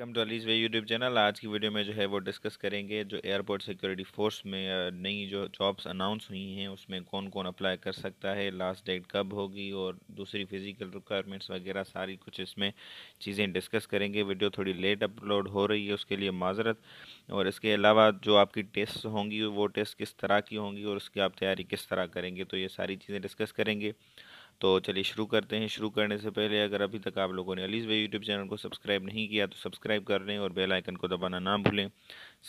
welcome to Ali's way YouTube channel आज की video में जो है वो डिस्कस करेंगे जो एयरपोर्ट सिक्योरिटी फोर्स में नई जो जॉब्स अनाउंस हुई हैं उसमें कौन कौन अप्लाई कर सकता है लास्ट डेट कब होगी और दूसरी फिज़िकल रिक्वायरमेंट्स वगैरह सारी कुछ इसमें चीज़ें डिस्कस करेंगे वीडियो थोड़ी लेट अपलोड हो रही है उसके लिए माजरत और इसके अलावा जो आपकी टेस्ट होंगी वो टेस्ट किस तरह की होंगी और उसकी आप तैयारी किस तरह करेंगे तो ये सारी चीज़ें डिस्कस करेंगे तो चलिए शुरू करते हैं शुरू करने से पहले अगर अभी तक आप लोगों ने अलीज़ भाई यूट्यूब चैनल को सब्सक्राइब नहीं किया तो सब्सक्राइब कर लें और बेल आइकन को दबाना ना भूलें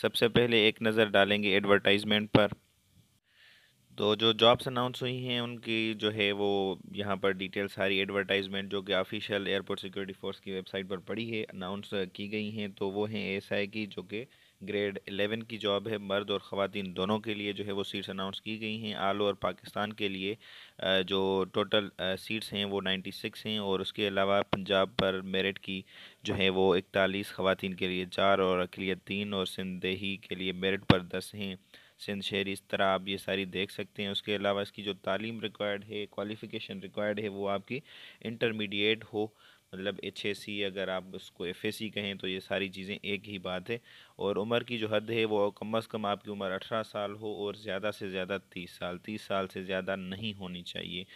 सबसे पहले एक नज़र डालेंगे एडवर्टाइजमेंट पर तो जो जॉब्स अनाउंस हुई हैं उनकी जो है वो यहाँ पर डिटेल सारी एडवर्टाइजमेंट जो कि ऑफिशियल एयरपोर्ट सिक्योरिटी फोर्स की वेबसाइट पर पड़ी है अनाउंस की गई हैं तो वो हैं एस की जो कि ग्रेड 11 की जॉब है मर्द और ख़वान दोनों के लिए जो है वो सीट्स अनाउंस की गई हैं आलो और पाकिस्तान के लिए जो टोटल सीट्स हैं वो 96 हैं और उसके अलावा पंजाब पर मेरिट की जो है वो इकतालीस ख़वान के लिए चार और अकलीत तीन और सिंधही के लिए मेरिट पर दस हैं सिंध शहर इस तरह आप ये सारी देख सकते हैं उसके अलावा इसकी जो तालीम रिक्वायर्ड है क्वालिफ़िकेशन रिक्वायर्ड है वो आपकी इंटरमीडिएट हो मतलब एच ए सी अगर आप उसको एफ ए सी कहें तो ये सारी चीज़ें एक ही बात है और उम्र की जो हद है वो कम अज़ कम आपकी उम्र अठारह साल हो और ज़्यादा से ज़्यादा तीस साल तीस साल से ज़्यादा नहीं होनी चाहिए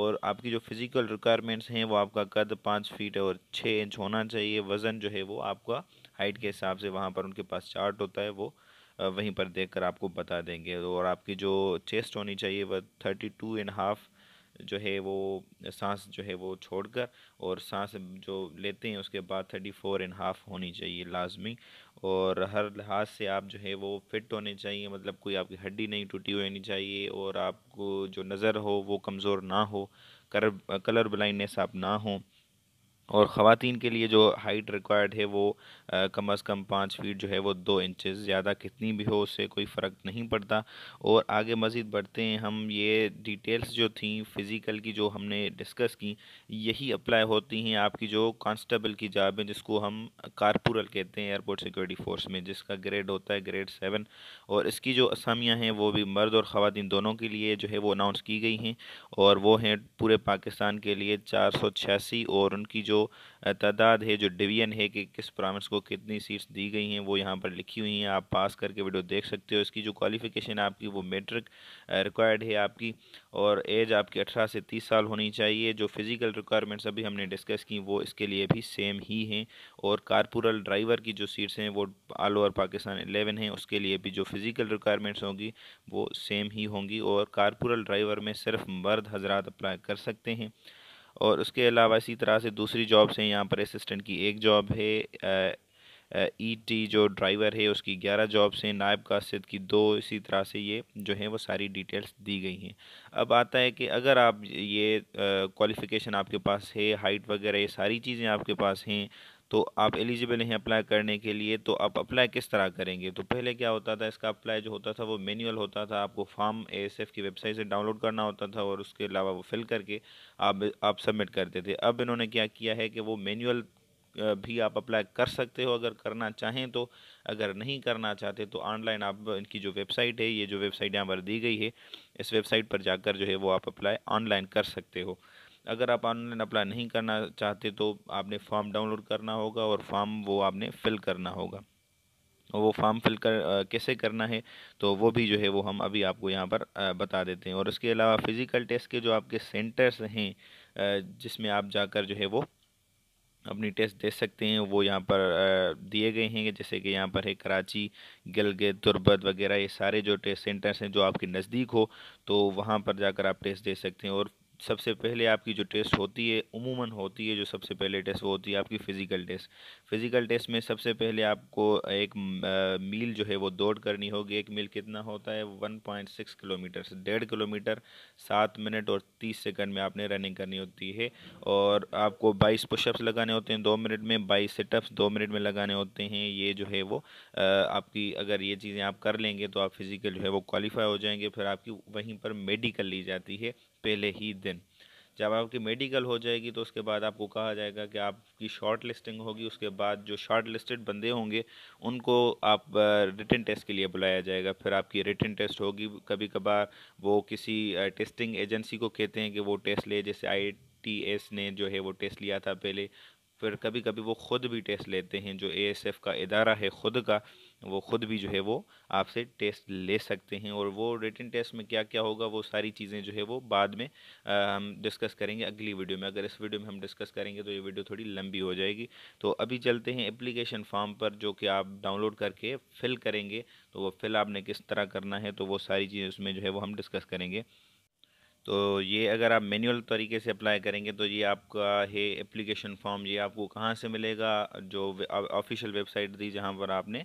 और आपकी जो फ़िज़िकल रिक्वायरमेंट्स हैं वो आपका कद पाँच फीट और छः इंच होना चाहिए वज़न जो है वो आपका हाइट के हिसाब से वहाँ पर उनके पास चार्ट होता है वो वहीं पर देखकर आपको बता देंगे और आपकी जो चेस्ट होनी चाहिए वह थर्टी टू एंड हाफ़ जो है वो सांस जो है वो छोड़कर और सांस जो लेते हैं उसके बाद थर्टी फोर एंड हाफ होनी चाहिए लाजमी और हर लिहाज से आप जो है वो फिट होने चाहिए मतलब कोई आपकी हड्डी नहीं टूटी होनी चाहिए और आपको जो नज़र हो वो कमज़ोर ना हो कर कलर ब्लाइंडनेस आप ना हों और ख़वान के लिए जो हाइट रिक्वायर्ड है वो कम अज़ कम पाँच फीट जो है वो दो इंचेस ज़्यादा कितनी भी हो उससे कोई फ़र्क नहीं पड़ता और आगे मज़ीद बढ़ते हैं हम ये डिटेल्स जो थी फ़िज़िकल की जो हमने डिस्कस की यही अप्लाई होती हैं आपकी जो कांस्टेबल की जॉब है जिसको हम कारपोरल कहते हैं एयरपोर्ट सिक्योरिटी फ़ोर्स में जिसका ग्रेड होता है ग्रेड सेवन और इसकी जो असामियाँ हैं वो भी मर्द और ख़वान दोनों के लिए जो है वो अनाउंस की गई हैं और वो हैं पूरे पाकिस्तान के लिए चार सौ छियासी और उनकी जो तादाद है जो डिवीजन है कि किस प्रोविंस को कितनी सीट्स दी गई हैं वो यहाँ पर लिखी हुई हैं आप पास करके वीडियो देख सकते हो इसकी जो क्वालिफिकेशन आपकी वो मेट्रिक रिक्वायर्ड है आपकी और एज आपकी अठारह से तीस साल होनी चाहिए जो फिज़िकल रिक्वायरमेंट्स अभी हमने डिस्कस की वो इसके लिए भी सेम ही हैं और कारपोरल ड्राइवर की जो सीट्स हैं वो ऑल ओवर पाकिस्तान एलेवन हैं उसके लिए भी जो फिज़िकल रिक्वायरमेंट्स होंगी वो सेम ही होंगी और कारपोरल ड्राइवर में सिर्फ मर्द हजरात अप्लाई कर सकते हैं और उसके अलावा इसी तरह से दूसरी जॉब्स हैं यहाँ पर असिस्टेंट की एक जॉब है ई टी e जो ड्राइवर है उसकी ग्यारह जॉब्स हैं नायब कासिद की दो इसी तरह से ये जो है वो सारी डिटेल्स दी गई हैं अब आता है कि अगर आप ये क्वालिफ़िकेशन आपके पास है हाइट वगैरह ये सारी चीज़ें आपके पास हैं तो आप एलिजिबल हैं अप्लाई करने के लिए तो आप अप्लाई किस तरह करेंगे तो पहले क्या होता था इसका अप्लाई जो होता था वो मैनुअल होता था आपको फॉर्म एएसएफ की वेबसाइट से डाउनलोड करना होता था और उसके अलावा वो फिल करके आप आप सबमिट करते थे अब इन्होंने क्या किया है कि वो मैनुअल भी आप अप्लाई कर सकते हो अगर करना चाहें तो अगर नहीं करना चाहते तो ऑनलाइन आप इनकी जो वेबसाइट है ये जो वेबसाइट यहाँ पर दी गई है इस वेबसाइट पर जाकर जो है वो आप अप्लाई ऑनलाइन कर सकते हो अगर आप ऑनलाइन अप्लाई नहीं करना चाहते तो आपने फॉर्म डाउनलोड करना होगा और फॉर्म वो आपने फिल करना होगा वो फॉर्म फिल कर कैसे करना है तो वो भी जो है वो हम अभी आपको यहाँ पर बता देते हैं और इसके अलावा फ़िज़िकल टेस्ट के जो आपके सेंटर्स हैं जिसमें आप जाकर जो है वो अपनी टेस्ट दे सकते हैं वो यहाँ पर दिए गए हैं जैसे कि यहाँ पर है कराची गिलगित तुरबत वगैरह ये सारे जो टेस्ट सेंटर्स हैं जो आपके नज़दीक हो तो वहाँ पर जाकर आप टेस्ट दे सकते हैं और सबसे पहले आपकी जो टेस्ट होती है उमूमन होती है जो सबसे पहले टेस्ट वो होती है आपकी फ़िज़िकल टेस्ट फ़िज़िकल टेस्ट में सबसे पहले आपको एक मील जो है वो दौड़ करनी होगी एक मील कितना होता है वन पॉइंट सिक्स किलोमीटर डेढ़ किलोमीटर सात मिनट और तीस सेकंड में आपने रनिंग करनी होती है और आपको बाईस पुशअप्स लगाने होते हैं दो मिनट में बाईस सेटअप्स दो मिनट में लगाने होते हैं ये जो है वो आपकी अगर ये चीज़ें आप कर लेंगे तो आप फिज़िकल जो है वो क्वालिफाई हो जाएंगे फिर आपकी वहीं पर मेडिकल ली जाती है पहले ही दिन जब आपकी मेडिकल हो जाएगी तो उसके बाद आपको कहा जाएगा कि आपकी शॉर्ट लिस्टिंग होगी उसके बाद जो शॉर्ट लिस्टेड बंदे होंगे उनको आप रिटर्न टेस्ट के लिए बुलाया जाएगा फिर आपकी रिटर्न टेस्ट होगी कभी कभार वो किसी टेस्टिंग एजेंसी को कहते हैं कि वो टेस्ट ले जैसे आई टी एस ने जो है वो टेस्ट लिया था पहले फिर कभी कभी वो ख़ुद भी टेस्ट लेते हैं जो ए एस एफ़ का इदारा है ख़ुद का वो ख़ुद भी जो है वो आपसे टेस्ट ले सकते हैं और वो रिटर्न टेस्ट में क्या क्या होगा वो सारी चीज़ें जो है वो बाद में हम डिस्कस करेंगे अगली वीडियो में अगर इस वीडियो में हम डिस्कस करेंगे तो ये वीडियो थोड़ी लंबी हो जाएगी तो अभी चलते हैं एप्लीकेशन फॉर्म पर जो कि आप डाउनलोड करके फिल करेंगे तो वो फिल आपने किस तरह करना है तो वो सारी चीज़ें उसमें जो है वो हम डिस्कस करेंगे तो ये अगर आप मैनुअल तरीके से अप्लाई करेंगे तो ये आपका है एप्लीकेशन फॉर्म ये आपको कहाँ से मिलेगा जो ऑफिशियल वेबसाइट थी जहाँ पर आपने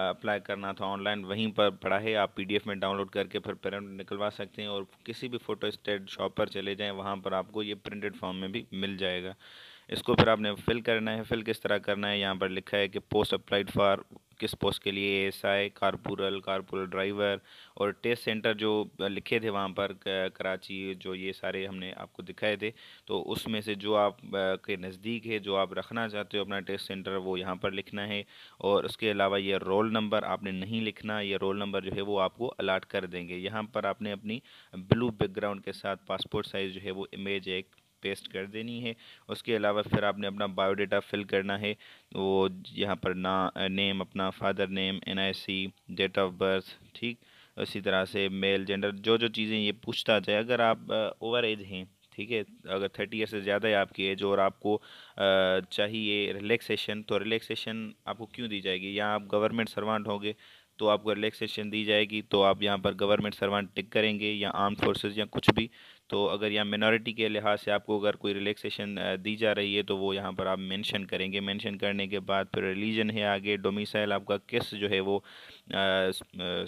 अप्लाई करना था ऑनलाइन वहीं पर पड़ा है आप पीडीएफ में डाउनलोड करके फिर प्रिंट निकलवा सकते हैं और किसी भी फ़ोटो स्टेट शॉप पर चले जाएँ वहाँ पर आपको ये प्रिंटेड फॉर्म में भी मिल जाएगा इसको फिर आपने फिल करना है फिल किस तरह करना है यहाँ पर लिखा है कि पोस्ट अप्लाइड फॉर किस पोस्ट के लिए S I corporal corporal driver और टेस्ट सेंटर जो लिखे थे वहाँ पर कराची जो ये सारे हमने आपको दिखाए थे तो उसमें से जो आप के नज़दीक है जो आप रखना चाहते हो अपना टेस्ट सेंटर वो यहाँ पर लिखना है और उसके अलावा ये रोल नंबर आपने नहीं लिखना ये रोल नंबर जो है वो आपको अलाट कर देंगे यहाँ पर आपने अपनी ब्लू बैकग्राउंड के साथ पासपोर्ट साइज़ जो है वो इमेज एक पेस्ट कर देनी है उसके अलावा फिर आपने अपना बायोडाटा फिल करना है वो यहाँ पर ना नेम अपना father name NIC date of birth ठीक उसी तरह से मेल जेंडर जो जो चीज़ें ये पूछता जाए अगर आप ओवर एज हैं ठीक है अगर थर्टी ईयर से ज़्यादा है आपकी एज और आपको चाहिए रिलैक्सेशन तो रिलैक्सेशन आपको क्यों दी जाएगी या आप गवर्नमेंट सर्वांट होंगे तो आपको रिलैक्सेशन दी जाएगी तो आप यहाँ पर गवर्नमेंट सर्वांट टिक करेंगे या आर्म फोर्सेज या कुछ भी तो अगर यहाँ मिनॉरिटी के लिहाज से आपको अगर कोई रिलैक्सेशन दी जा रही है तो वो यहाँ पर आप मेंशन करेंगे मेंशन करने के बाद फिर रिलीजन है आगे डोमिसाइल आपका किस जो है वो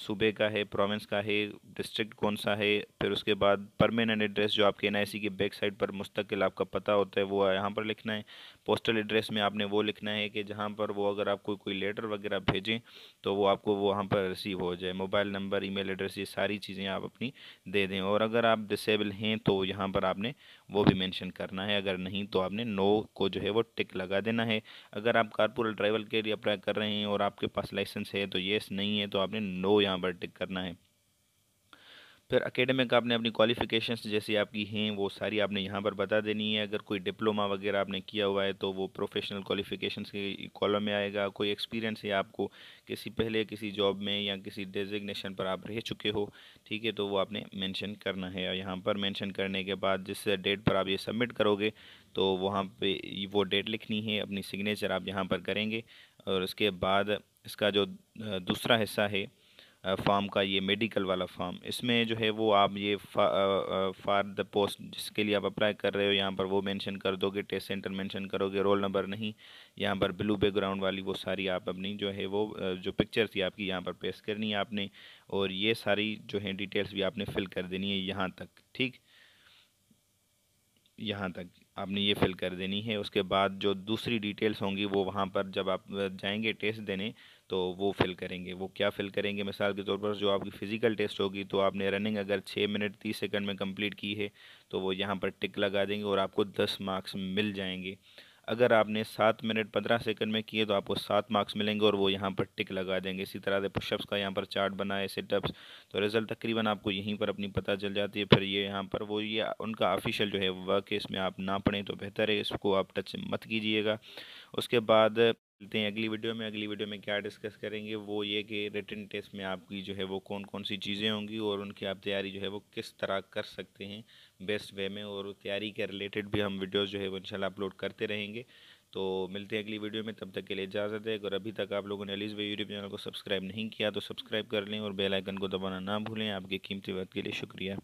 सूबे का है प्रोविंस का है डिस्ट्रिक्ट कौन सा है फिर उसके बाद परमानेंट एड्रेस जो आपके एन की बैक साइड पर मुस्तकिल आपका पता होता है वो यहाँ पर लिखना है पोस्टल एड्रेस में आपने वो लिखना है कि जहाँ पर वो अगर आप कोई कोई लेटर वगैरह भेजें तो वो आपको वो वहाँ पर रिसीव हो जाए मोबाइल नंबर ई एड्रेस ये सारी चीज़ें आप अपनी दे दें और अगर आप डिसेबल हैं हैं तो यहाँ पर आपने वो भी मेंशन करना है अगर नहीं तो आपने नो को जो है वो टिक लगा देना है अगर आप कारपोरल ड्राइवर के लिए अप्लाई कर रहे हैं और आपके पास लाइसेंस है तो येस नहीं है तो आपने नो यहाँ पर टिक करना है फिर अकेडमिक आपने अपनी क्वालिफ़िकेशंस जैसी आपकी हैं वो सारी आपने यहाँ पर बता देनी है अगर कोई डिप्लोमा वगैरह आपने किया हुआ है तो वो प्रोफेशनल क्वालिफ़िकेशंस के कॉलम में आएगा कोई एक्सपीरियंस है आपको किसी पहले किसी जॉब में या किसी डेजिग्नेशन पर आप रह चुके हो ठीक है तो वो आपने मैंशन करना है और यहाँ पर मैंशन करने के बाद जिस डेट पर आप ये सबमिट करोगे तो वहाँ पर वो डेट लिखनी है अपनी सिग्नेचर आप यहाँ पर करेंगे और उसके बाद इसका जो दूसरा हिस्सा है फॉर्म का ये मेडिकल वाला फॉर्म इसमें जो है वो आप ये फॉर द पोस्ट जिसके लिए आप अप्लाई कर रहे हो यहाँ पर वो मेंशन कर दोगे टेस्ट सेंटर मेंशन करोगे रोल नंबर नहीं यहाँ पर ब्लू बैकग्राउंड वाली वो सारी आप अपनी जो है वो जो पिक्चर थी आपकी यहाँ पर पेश करनी है आपने और ये सारी जो है डिटेल्स भी आपने फिल कर देनी है यहाँ तक ठीक यहाँ तक आपने ये फिल कर देनी है उसके बाद जो दूसरी डिटेल्स होंगी वो वहाँ पर जब आप जाएंगे टेस्ट देने तो वो फिल करेंगे वो क्या फिल करेंगे मिसाल के तौर पर जो आपकी फ़िज़िकल टेस्ट होगी तो आपने रनिंग अगर छः मिनट तीस सेकंड में कंप्लीट की है तो वो यहाँ पर टिक लगा देंगे और आपको दस मार्क्स मिल जाएंगे अगर आपने सात मिनट पंद्रह सेकंड में किए तो आपको सात मार्क्स मिलेंगे और वो यहाँ पर टिक लगा देंगे इसी तरह से पुशअप्स का यहाँ पर चार्ट बनाए सेटअप्स तो रिज़ल्ट तकरीबन आपको यहीं पर अपनी पता चल जाती है फिर ये यहाँ पर वो ये उनका ऑफिशियल जो है वर्क है इसमें आप ना पढ़ें तो बेहतर है इसको आप टच मत कीजिएगा उसके बाद मिलते हैं अगली वीडियो में अगली वीडियो में क्या डिस्कस करेंगे वो ये कि रिटर्न टेस्ट में आपकी जो है वो कौन कौन सी चीज़ें होंगी और उनकी आप तैयारी जो है वो किस तरह कर सकते हैं बेस्ट वे में और तैयारी के रिलेटेड भी हम वीडियोज़ जो है वो इनशाला अपलोड करते रहेंगे तो मिलते हैं अगली वीडियो में तब तक के लिए इजाज़त है अगर अभी तक आप लोगों ने अलीज़ भाई यूट्यूब चैनल को सब्सक्राइब नहीं किया तो सब्सक्राइब कर लें और बेलाइकन को दबाना ना भूलें आपके कीमती वक्त के लिए शुक्रिया